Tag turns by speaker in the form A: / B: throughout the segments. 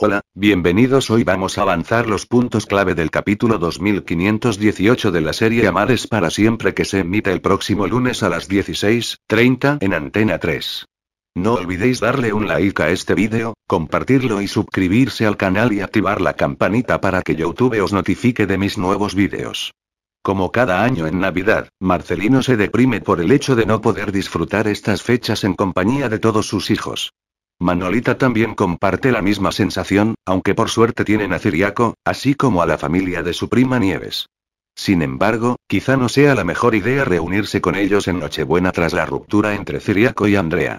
A: Hola, bienvenidos hoy vamos a avanzar los puntos clave del capítulo 2518 de la serie Amares para siempre que se emite el próximo lunes a las 16.30 en Antena 3. No olvidéis darle un like a este vídeo, compartirlo y suscribirse al canal y activar la campanita para que YouTube os notifique de mis nuevos vídeos. Como cada año en Navidad, Marcelino se deprime por el hecho de no poder disfrutar estas fechas en compañía de todos sus hijos. Manolita también comparte la misma sensación, aunque por suerte tienen a Ciriaco, así como a la familia de su prima Nieves. Sin embargo, quizá no sea la mejor idea reunirse con ellos en Nochebuena tras la ruptura entre Ciriaco y Andrea.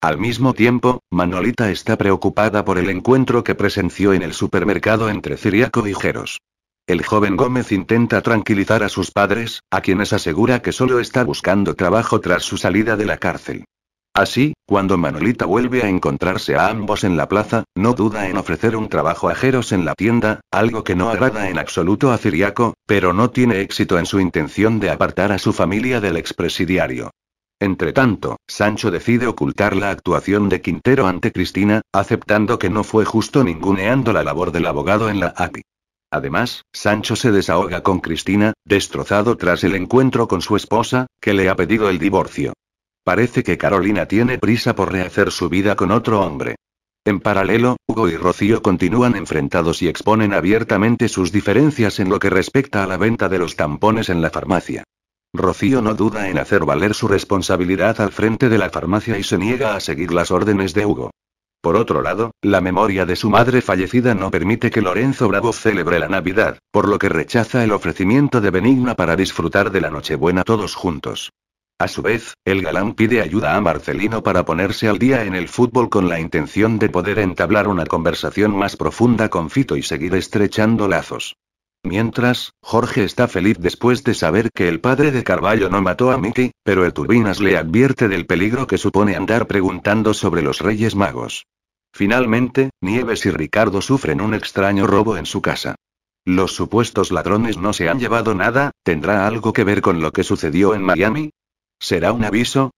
A: Al mismo tiempo, Manolita está preocupada por el encuentro que presenció en el supermercado entre Ciriaco y Jeros. El joven Gómez intenta tranquilizar a sus padres, a quienes asegura que solo está buscando trabajo tras su salida de la cárcel. Así, cuando Manolita vuelve a encontrarse a ambos en la plaza, no duda en ofrecer un trabajo a Jeros en la tienda, algo que no agrada en absoluto a Ciriaco, pero no tiene éxito en su intención de apartar a su familia del expresidiario. Entretanto, Sancho decide ocultar la actuación de Quintero ante Cristina, aceptando que no fue justo ninguneando la labor del abogado en la API. Además, Sancho se desahoga con Cristina, destrozado tras el encuentro con su esposa, que le ha pedido el divorcio. Parece que Carolina tiene prisa por rehacer su vida con otro hombre. En paralelo, Hugo y Rocío continúan enfrentados y exponen abiertamente sus diferencias en lo que respecta a la venta de los tampones en la farmacia. Rocío no duda en hacer valer su responsabilidad al frente de la farmacia y se niega a seguir las órdenes de Hugo. Por otro lado, la memoria de su madre fallecida no permite que Lorenzo Bravo celebre la Navidad, por lo que rechaza el ofrecimiento de Benigna para disfrutar de la Nochebuena todos juntos. A su vez, el galán pide ayuda a Marcelino para ponerse al día en el fútbol con la intención de poder entablar una conversación más profunda con Fito y seguir estrechando lazos. Mientras, Jorge está feliz después de saber que el padre de Carballo no mató a Mickey, pero el Turbinas le advierte del peligro que supone andar preguntando sobre los Reyes Magos. Finalmente, Nieves y Ricardo sufren un extraño robo en su casa. Los supuestos ladrones no se han llevado nada, ¿tendrá algo que ver con lo que sucedió en Miami? será un aviso,